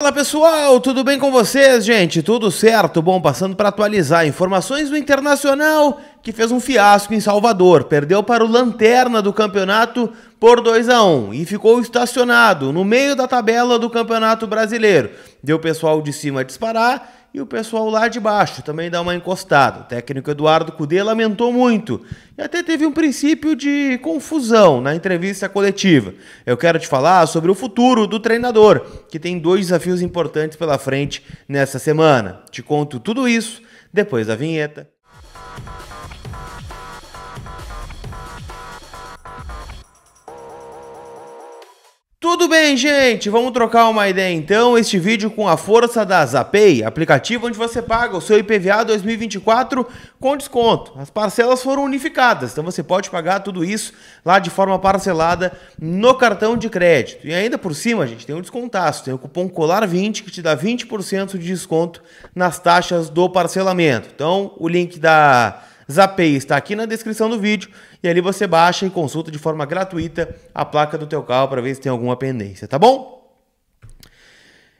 Olá pessoal, tudo bem com vocês, gente? Tudo certo? Bom, passando para atualizar informações do Internacional que fez um fiasco em Salvador, perdeu para o Lanterna do campeonato por 2 a 1 e ficou estacionado no meio da tabela do Campeonato Brasileiro. Deu o pessoal de cima disparar e o pessoal lá de baixo também dá uma encostada. O técnico Eduardo Cudê lamentou muito e até teve um princípio de confusão na entrevista coletiva. Eu quero te falar sobre o futuro do treinador, que tem dois desafios importantes pela frente nessa semana. Te conto tudo isso depois da vinheta. Tudo bem, gente? Vamos trocar uma ideia então. Este vídeo com a força da Zapay, aplicativo onde você paga o seu IPVA 2024 com desconto. As parcelas foram unificadas, então você pode pagar tudo isso lá de forma parcelada no cartão de crédito. E ainda por cima, gente, tem um descontaço, tem o cupom COLAR20 que te dá 20% de desconto nas taxas do parcelamento. Então, o link da Zapay está aqui na descrição do vídeo e ali você baixa e consulta de forma gratuita a placa do teu carro para ver se tem alguma pendência, tá bom?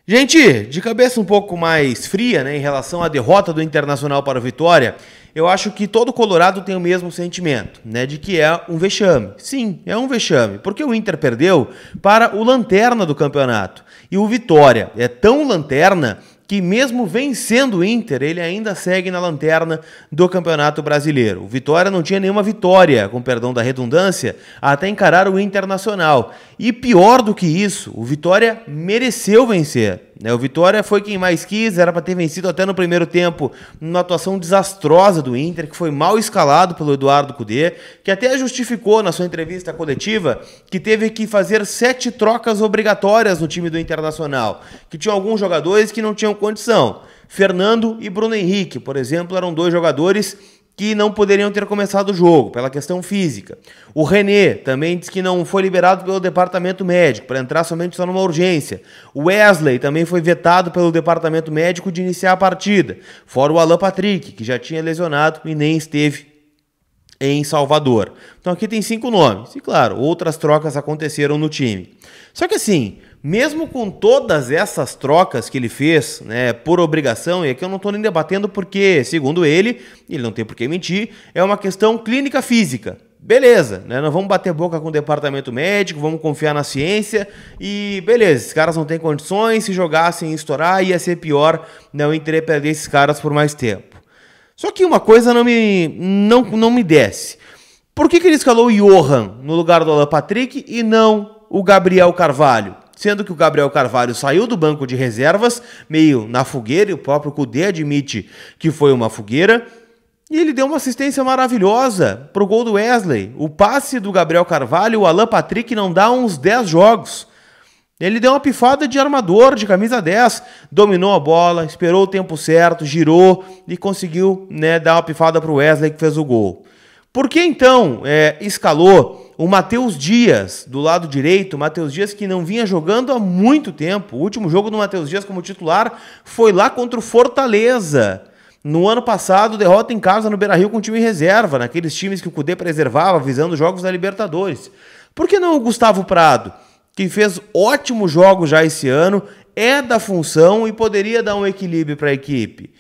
Gente, de cabeça um pouco mais fria, né, em relação à derrota do Internacional para o Vitória, eu acho que todo colorado tem o mesmo sentimento, né, de que é um vexame. Sim, é um vexame, porque o Inter perdeu para o lanterna do campeonato. E o Vitória é tão lanterna que mesmo vencendo o Inter, ele ainda segue na lanterna do Campeonato Brasileiro. O Vitória não tinha nenhuma vitória, com perdão da redundância, até encarar o Internacional, e pior do que isso, o Vitória mereceu vencer. Né? O Vitória foi quem mais quis, era para ter vencido até no primeiro tempo, numa atuação desastrosa do Inter, que foi mal escalado pelo Eduardo Cudê, que até justificou na sua entrevista coletiva que teve que fazer sete trocas obrigatórias no time do Internacional, que tinha alguns jogadores que não tinham condição. Fernando e Bruno Henrique, por exemplo, eram dois jogadores que não poderiam ter começado o jogo, pela questão física. O René também diz que não foi liberado pelo departamento médico, para entrar somente só numa urgência. O Wesley também foi vetado pelo departamento médico de iniciar a partida, fora o Alan Patrick, que já tinha lesionado e nem esteve em Salvador. Então aqui tem cinco nomes, e claro, outras trocas aconteceram no time. Só que assim, mesmo com todas essas trocas que ele fez, né, por obrigação, e aqui eu não estou nem debatendo porque, segundo ele, ele não tem por que mentir, é uma questão clínica física. Beleza, né? Não vamos bater boca com o departamento médico, vamos confiar na ciência e beleza, esses caras não têm condições, se jogassem estourar ia ser pior não né, esses caras por mais tempo. Só que uma coisa não me não, não me desce. Por que, que ele escalou o Johan no lugar do Alan Patrick e não o Gabriel Carvalho? sendo que o Gabriel Carvalho saiu do banco de reservas, meio na fogueira, e o próprio Cudê admite que foi uma fogueira. E ele deu uma assistência maravilhosa pro gol do Wesley. O passe do Gabriel Carvalho, o Alan Patrick não dá uns 10 jogos. Ele deu uma pifada de armador, de camisa 10, dominou a bola, esperou o tempo certo, girou e conseguiu né, dar uma pifada pro Wesley que fez o gol. Por que então é, escalou o Matheus Dias, do lado direito, Matheus Dias que não vinha jogando há muito tempo. O último jogo do Matheus Dias como titular foi lá contra o Fortaleza. No ano passado, derrota em casa no Beira-Rio com time reserva, naqueles times que o Cudê preservava visando jogos da Libertadores. Por que não o Gustavo Prado, que fez ótimos jogos já esse ano, é da função e poderia dar um equilíbrio para a equipe?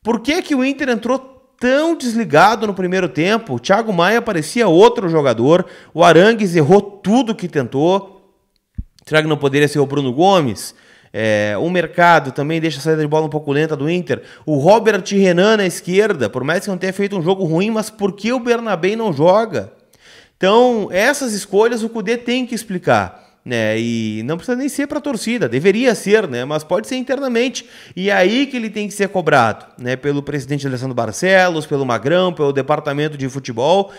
Por que que o Inter entrou tão desligado no primeiro tempo. O Thiago Maia parecia outro jogador. O Arangues errou tudo que tentou. Será que não poderia ser o Bruno Gomes? É, o mercado também deixa a saída de bola um pouco lenta do Inter. O Robert Renan na esquerda, por mais que não tenha feito um jogo ruim, mas por que o Bernabé não joga? Então, essas escolhas o Cudê tem que explicar né? E não precisa nem ser para a torcida, deveria ser, né? Mas pode ser internamente. E é aí que ele tem que ser cobrado, né? Pelo presidente Alessandro Barcelos, pelo Magrão, pelo departamento de futebol,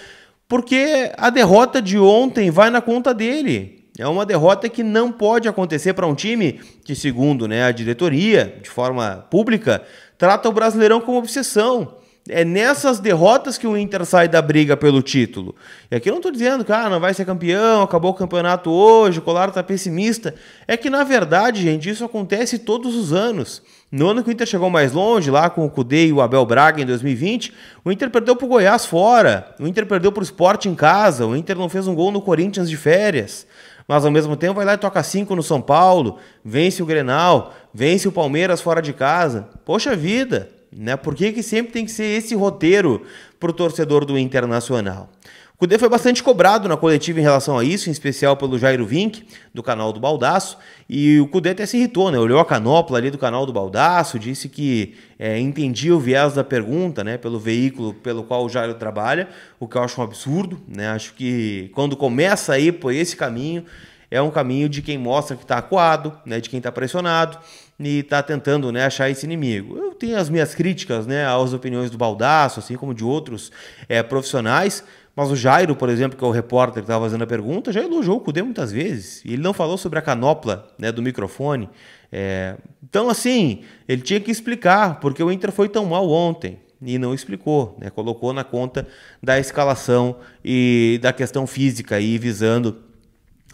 porque a derrota de ontem vai na conta dele. É uma derrota que não pode acontecer para um time que, segundo né, a diretoria, de forma pública, trata o Brasileirão como obsessão. É nessas derrotas que o Inter sai da briga pelo título. E aqui eu não estou dizendo que ah, não vai ser campeão, acabou o campeonato hoje, o Colar está pessimista. É que, na verdade, gente, isso acontece todos os anos. No ano que o Inter chegou mais longe, lá com o Cudê e o Abel Braga em 2020, o Inter perdeu para o Goiás fora, o Inter perdeu para o Sport em casa, o Inter não fez um gol no Corinthians de férias mas ao mesmo tempo vai lá e toca 5 no São Paulo, vence o Grenal, vence o Palmeiras fora de casa. Poxa vida, né? Por que, que sempre tem que ser esse roteiro para o torcedor do Internacional? O Cudê foi bastante cobrado na coletiva em relação a isso, em especial pelo Jairo Vink, do canal do Baldaço, e o Cudê até se irritou, né? Olhou a canopla ali do canal do Baldaço, disse que é, entendia o viés da pergunta, né? Pelo veículo pelo qual o Jairo trabalha, o que eu acho um absurdo, né? Acho que quando começa a ir por esse caminho, é um caminho de quem mostra que está acuado, né? De quem está pressionado e está tentando né, achar esse inimigo tenho as minhas críticas né, às opiniões do Baldaço, assim como de outros é, profissionais, mas o Jairo, por exemplo, que é o repórter que estava fazendo a pergunta, já elogiou o Cudê muitas vezes. E ele não falou sobre a canopla né, do microfone. É... Então, assim, ele tinha que explicar porque o Inter foi tão mal ontem. E não explicou, né? colocou na conta da escalação e da questão física, aí, visando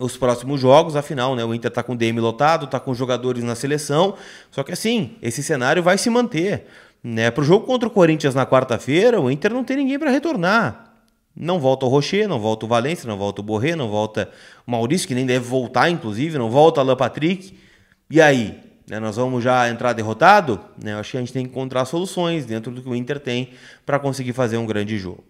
os próximos jogos, afinal, né? O Inter tá com o DM lotado, tá com jogadores na seleção. Só que assim, esse cenário vai se manter. Né? o jogo contra o Corinthians na quarta-feira, o Inter não tem ninguém para retornar. Não volta o Rocher, não volta o Valência, não volta o Borré, não volta o Maurício, que nem deve voltar, inclusive, não volta o Alan Patrick. E aí? Né, nós vamos já entrar derrotado? Né, acho que a gente tem que encontrar soluções dentro do que o Inter tem para conseguir fazer um grande jogo.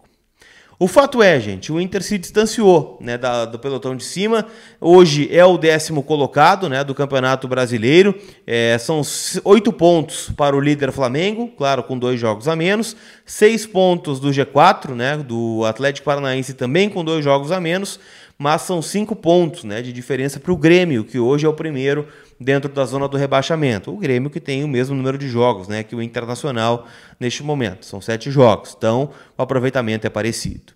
O fato é, gente, o Inter se distanciou né, da, do pelotão de cima. Hoje é o décimo colocado né, do Campeonato Brasileiro. É, são oito pontos para o líder Flamengo, claro, com dois jogos a menos seis pontos do G4, né, do Atlético Paranaense também com dois jogos a menos, mas são cinco pontos né, de diferença para o Grêmio, que hoje é o primeiro dentro da zona do rebaixamento. O Grêmio que tem o mesmo número de jogos né, que o Internacional neste momento, são sete jogos, então o aproveitamento é parecido.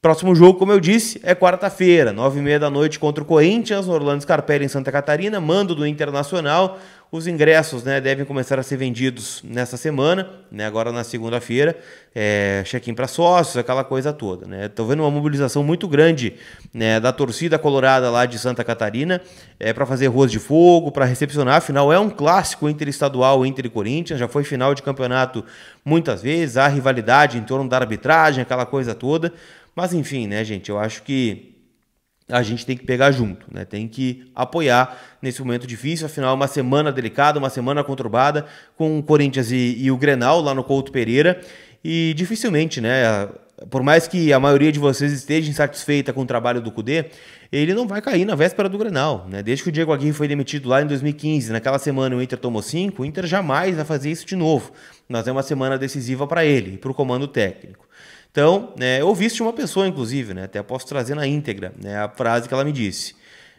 Próximo jogo, como eu disse, é quarta-feira, nove e meia da noite contra o Corinthians, no Orlando Scarpelli em Santa Catarina, mando do Internacional. Os ingressos né, devem começar a ser vendidos nessa semana, né, agora na segunda-feira, é, check-in para sócios, aquela coisa toda. Estou né? vendo uma mobilização muito grande né, da torcida colorada lá de Santa Catarina é, para fazer ruas de fogo, para recepcionar. Afinal, é um clássico interestadual entre Corinthians, já foi final de campeonato muitas vezes, há rivalidade em torno da arbitragem, aquela coisa toda. Mas enfim, né, gente, eu acho que a gente tem que pegar junto, né? Tem que apoiar nesse momento difícil, afinal uma semana delicada, uma semana conturbada com o Corinthians e, e o Grenal lá no Couto Pereira e dificilmente, né, por mais que a maioria de vocês esteja insatisfeita com o trabalho do Cudê, ele não vai cair na véspera do Grenal, né? Desde que o Diego Aguirre foi demitido lá em 2015, naquela semana o Inter tomou 5, o Inter jamais vai fazer isso de novo. Mas é uma semana decisiva para ele e para o comando técnico. Então, né, eu ouvi isso de uma pessoa, inclusive, né, até posso trazer na íntegra né, a frase que ela me disse.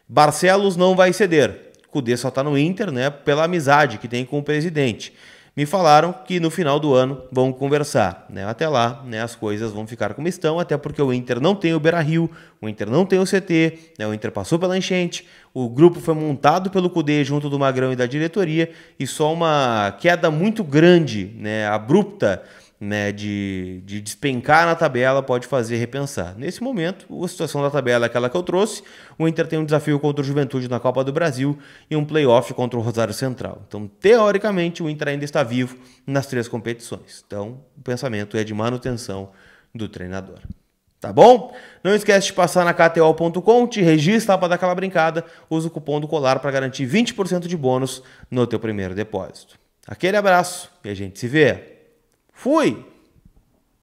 Barcelos não vai ceder. Cudê só está no Inter né, pela amizade que tem com o presidente. Me falaram que no final do ano vão conversar. Né? Até lá, né, as coisas vão ficar como estão, até porque o Inter não tem o Beira Rio, o Inter não tem o CT, né? o Inter passou pela enchente, o grupo foi montado pelo CUDE junto do Magrão e da diretoria, e só uma queda muito grande, né, abrupta né, de, de despencar na tabela pode fazer repensar. Nesse momento, a situação da tabela é aquela que eu trouxe. O Inter tem um desafio contra o Juventude na Copa do Brasil e um playoff contra o Rosário Central. Então, teoricamente, o Inter ainda está vivo nas três competições. Então, o pensamento é de manutenção do treinador. Tá bom? Não esquece de passar na KTO.com, te registra para dar aquela brincada, usa o cupom do colar para garantir 20% de bônus no teu primeiro depósito. Aquele abraço e a gente se vê! Fui!